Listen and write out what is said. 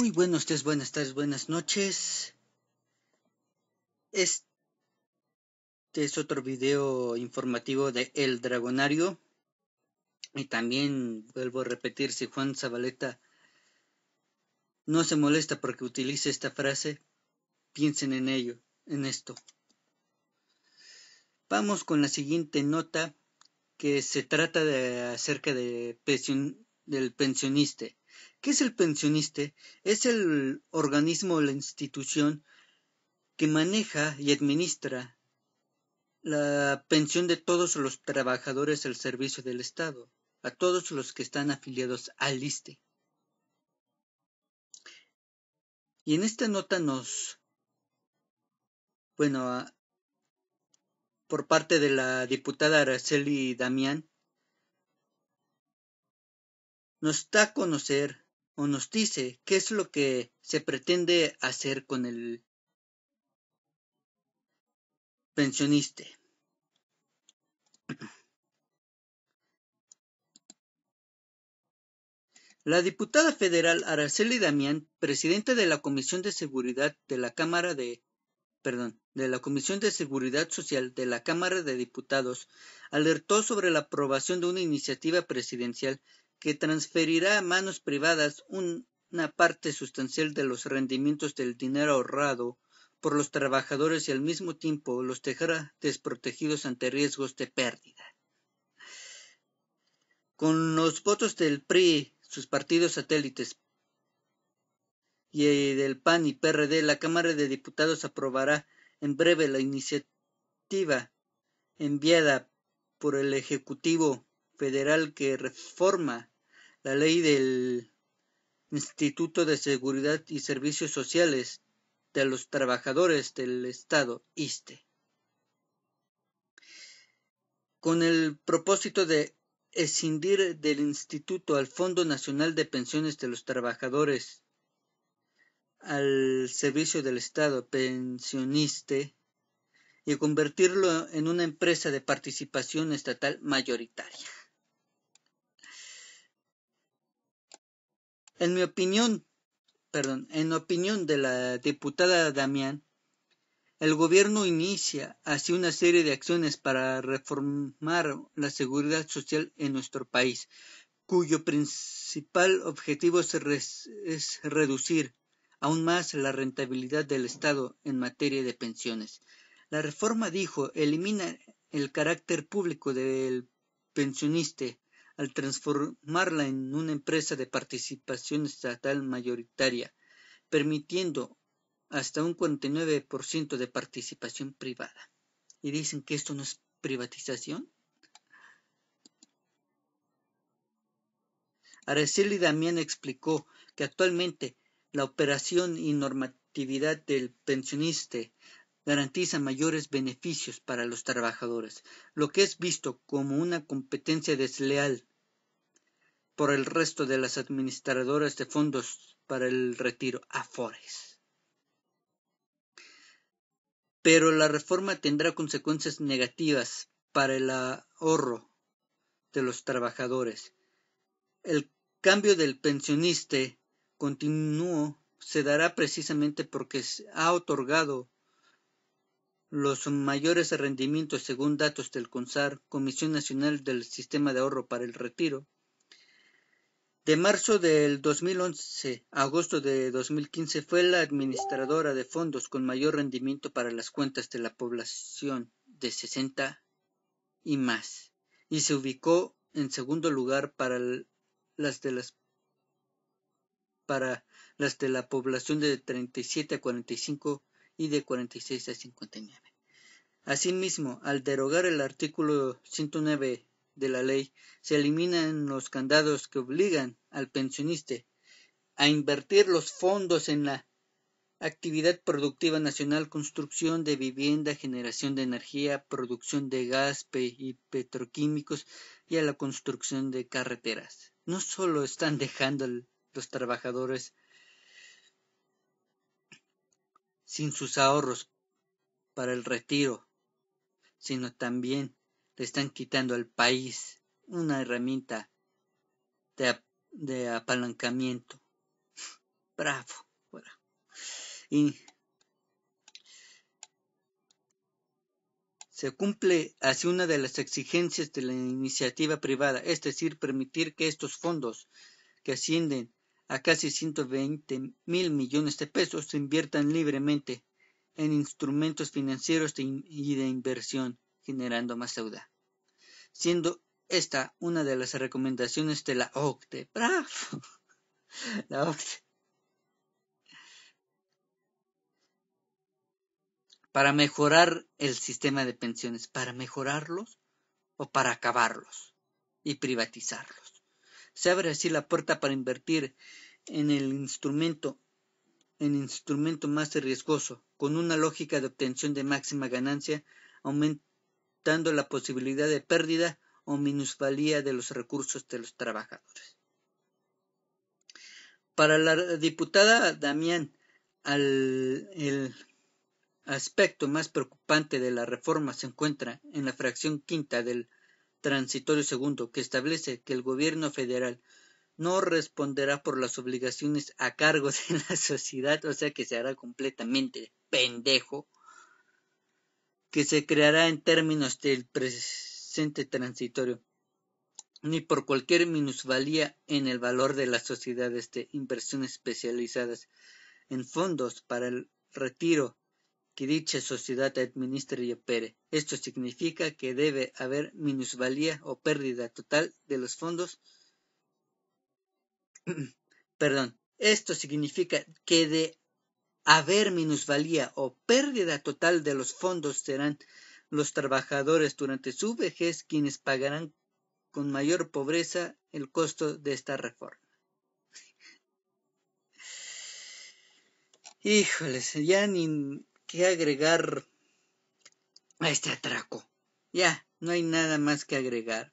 Muy buenos días, buenas tardes, buenas noches. Este es otro video informativo de El Dragonario. Y también vuelvo a repetir, si Juan Zabaleta no se molesta porque utilice esta frase, piensen en ello, en esto. Vamos con la siguiente nota que se trata de, acerca del pensionista. ¿Qué es el pensionista? Es el organismo o la institución que maneja y administra la pensión de todos los trabajadores al servicio del Estado, a todos los que están afiliados al ISTE. Y en esta nota nos, bueno, por parte de la diputada Araceli Damián, nos da a conocer o nos dice qué es lo que se pretende hacer con el pensionista. La diputada federal Araceli Damián, presidenta de la Comisión de Seguridad de la Cámara de perdón, de la Comisión de Seguridad Social de la Cámara de Diputados, alertó sobre la aprobación de una iniciativa presidencial que transferirá a manos privadas una parte sustancial de los rendimientos del dinero ahorrado por los trabajadores y al mismo tiempo los dejará desprotegidos ante riesgos de pérdida. Con los votos del PRI, sus partidos satélites y eh, del PAN y PRD, la Cámara de Diputados aprobará en breve la iniciativa enviada por el Ejecutivo Federal que reforma la ley del Instituto de Seguridad y Servicios Sociales de los Trabajadores del Estado, ISTE, con el propósito de escindir del instituto al Fondo Nacional de Pensiones de los Trabajadores, al servicio del Estado pensioniste, y convertirlo en una empresa de participación estatal mayoritaria. En mi opinión, perdón, en opinión de la diputada Damián, el gobierno inicia así una serie de acciones para reformar la seguridad social en nuestro país, cuyo principal objetivo es reducir aún más la rentabilidad del Estado en materia de pensiones. La reforma, dijo, elimina el carácter público del pensionista al transformarla en una empresa de participación estatal mayoritaria, permitiendo hasta un 49% de participación privada. Y dicen que esto no es privatización. Araceli Damián explicó que actualmente la operación y normatividad del pensionista garantiza mayores beneficios para los trabajadores, lo que es visto como una competencia desleal por el resto de las administradoras de fondos para el retiro, AFORES. Pero la reforma tendrá consecuencias negativas para el ahorro de los trabajadores. El cambio del pensionista continuo se dará precisamente porque ha otorgado los mayores rendimientos según datos del CONSAR, Comisión Nacional del Sistema de Ahorro para el Retiro, de marzo del 2011 a agosto de 2015 fue la administradora de fondos con mayor rendimiento para las cuentas de la población de 60 y más, y se ubicó en segundo lugar para las de las para las de la población de 37 a 45 y de 46 a 59. Asimismo, al derogar el artículo 109 de la ley, se eliminan los candados que obligan al pensionista a invertir los fondos en la actividad productiva nacional, construcción de vivienda, generación de energía, producción de gas y petroquímicos y a la construcción de carreteras. No solo están dejando a los trabajadores sin sus ahorros para el retiro, sino también le están quitando al país una herramienta de apoyo de apalancamiento. Bravo. Y se cumple así una de las exigencias de la iniciativa privada, es decir, permitir que estos fondos, que ascienden a casi 120 mil millones de pesos, se inviertan libremente en instrumentos financieros y de inversión, generando más deuda, siendo esta una de las recomendaciones de la OCDE. La Para mejorar el sistema de pensiones, para mejorarlos o para acabarlos y privatizarlos. Se abre así la puerta para invertir en el instrumento, en el instrumento más riesgoso, con una lógica de obtención de máxima ganancia, aumentando la posibilidad de pérdida o minusvalía de los recursos de los trabajadores. Para la diputada Damián, el aspecto más preocupante de la reforma se encuentra en la fracción quinta del transitorio segundo, que establece que el gobierno federal no responderá por las obligaciones a cargo de la sociedad, o sea que se hará completamente pendejo, que se creará en términos del presidente transitorio, ni por cualquier minusvalía en el valor de las sociedades de inversión especializadas en fondos para el retiro que dicha sociedad administre y opere. Esto significa que debe haber minusvalía o pérdida total de los fondos. Perdón, esto significa que de haber minusvalía o pérdida total de los fondos serán los trabajadores durante su vejez quienes pagarán con mayor pobreza el costo de esta reforma. Híjoles, ya ni qué agregar a este atraco. Ya, no hay nada más que agregar.